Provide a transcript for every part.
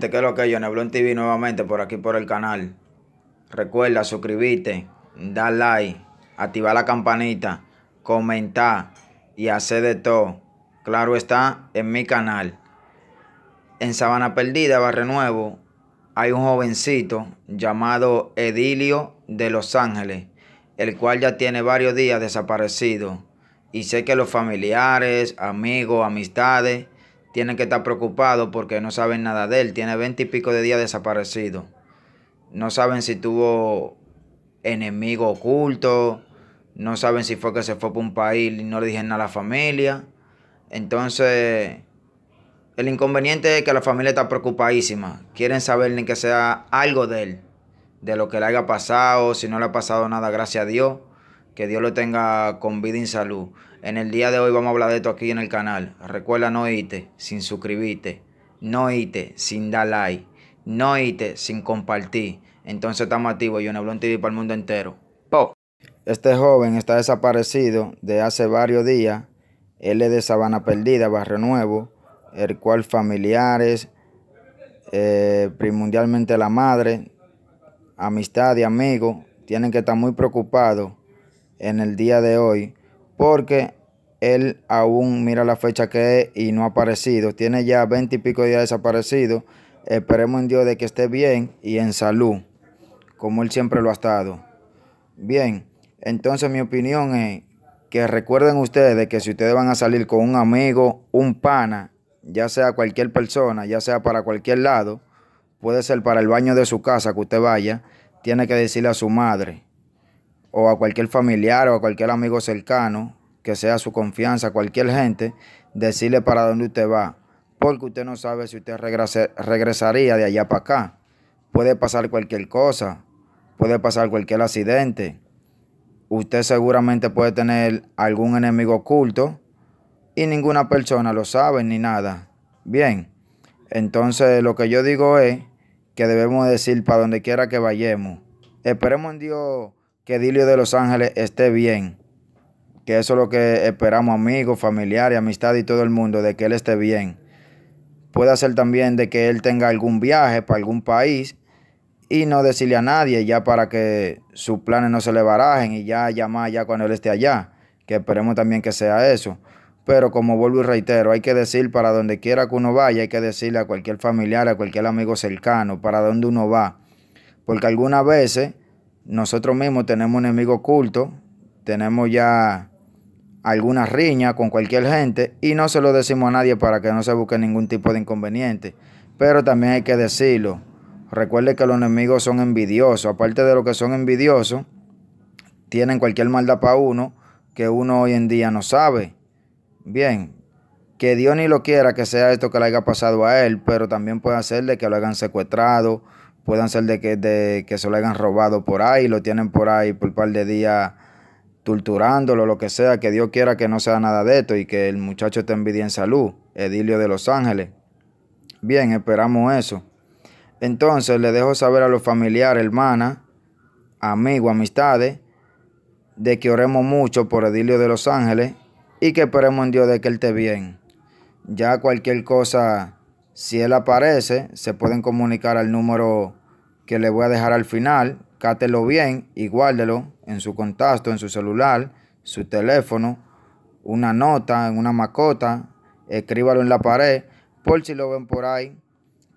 que es lo que yo, Neblon TV nuevamente por aquí por el canal. Recuerda suscribirte, dar like, activar la campanita, comentar y hacer de todo. Claro está en mi canal. En Sabana Perdida, Barrio Nuevo, hay un jovencito llamado Edilio de Los Ángeles, el cual ya tiene varios días desaparecido. Y sé que los familiares, amigos, amistades tienen que estar preocupados porque no saben nada de él. Tiene veinte y pico de días desaparecido. No saben si tuvo enemigo oculto. No saben si fue que se fue para un país y no le dijeron a la familia. Entonces, el inconveniente es que la familia está preocupadísima. Quieren saber ni que sea algo de él, de lo que le haya pasado, si no le ha pasado nada, gracias a Dios. Que Dios lo tenga con vida y salud. En el día de hoy vamos a hablar de esto aquí en el canal. Recuerda no irte sin suscribirte. No irte sin dar like. No irte sin compartir. Entonces estamos activos. Yo en TV para el mundo entero. ¡Po! Este joven está desaparecido de hace varios días. Él es de Sabana Perdida, Barrio Nuevo. El cual familiares, eh, primordialmente la madre, amistad y amigos, tienen que estar muy preocupados en el día de hoy porque él aún mira la fecha que es y no ha aparecido. Tiene ya veinte y pico días desaparecido. Esperemos en Dios de que esté bien y en salud, como él siempre lo ha estado. Bien, entonces mi opinión es que recuerden ustedes que si ustedes van a salir con un amigo, un pana, ya sea cualquier persona, ya sea para cualquier lado, puede ser para el baño de su casa que usted vaya, tiene que decirle a su madre o a cualquier familiar o a cualquier amigo cercano, que sea su confianza, cualquier gente, decirle para dónde usted va, porque usted no sabe si usted regresaría de allá para acá. Puede pasar cualquier cosa, puede pasar cualquier accidente. Usted seguramente puede tener algún enemigo oculto y ninguna persona lo sabe ni nada. Bien, entonces lo que yo digo es que debemos decir para donde quiera que vayamos. Esperemos en Dios que Dilio de Los Ángeles esté bien. Que eso es lo que esperamos amigos, familiares, amistad y todo el mundo, de que él esté bien. Puede ser también de que él tenga algún viaje para algún país y no decirle a nadie ya para que sus planes no se le barajen y ya llamar ya cuando él esté allá, que esperemos también que sea eso. Pero como vuelvo y reitero, hay que decir para donde quiera que uno vaya, hay que decirle a cualquier familiar, a cualquier amigo cercano, para donde uno va. Porque algunas veces nosotros mismos tenemos un enemigo oculto, tenemos ya alguna riña con cualquier gente y no se lo decimos a nadie para que no se busque ningún tipo de inconveniente. Pero también hay que decirlo. Recuerde que los enemigos son envidiosos. Aparte de lo que son envidiosos, tienen cualquier maldad para uno que uno hoy en día no sabe. Bien, que Dios ni lo quiera que sea esto que le haya pasado a él, pero también puede hacerle que lo hayan secuestrado, puedan ser de que, que se lo hayan robado por ahí, lo tienen por ahí por un par de días torturándolo, lo que sea, que Dios quiera que no sea nada de esto y que el muchacho esté en en salud, Edilio de Los Ángeles. Bien, esperamos eso. Entonces le dejo saber a los familiares, hermanas, amigos, amistades, de que oremos mucho por Edilio de Los Ángeles y que esperemos en Dios de que él esté bien. Ya cualquier cosa, si él aparece, se pueden comunicar al número que le voy a dejar al final. Cátelo bien y guárdelo en su contacto, en su celular, su teléfono, una nota, en una macota. Escríbalo en la pared por si lo ven por ahí,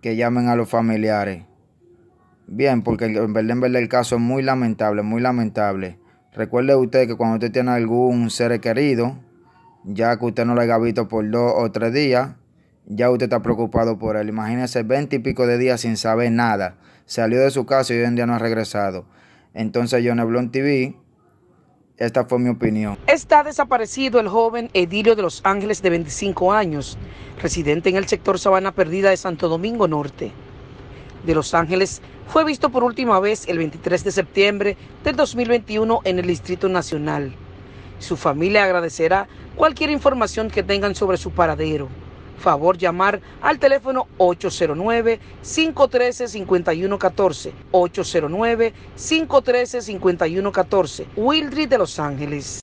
que llamen a los familiares. Bien, porque en verdad, en el caso es muy lamentable, muy lamentable. Recuerde usted que cuando usted tiene algún ser querido, ya que usted no lo haya visto por dos o tres días, ya usted está preocupado por él. Imagínese veinte y pico de días sin saber nada salió de su casa y hoy en día no ha regresado. Entonces yo en TV, esta fue mi opinión. Está desaparecido el joven Edilio de Los Ángeles de 25 años, residente en el sector Sabana Perdida de Santo Domingo Norte. De Los Ángeles fue visto por última vez el 23 de septiembre del 2021 en el Distrito Nacional. Su familia agradecerá cualquier información que tengan sobre su paradero favor llamar al teléfono 809-513-5114. 809-513-5114. Wildry de Los Ángeles.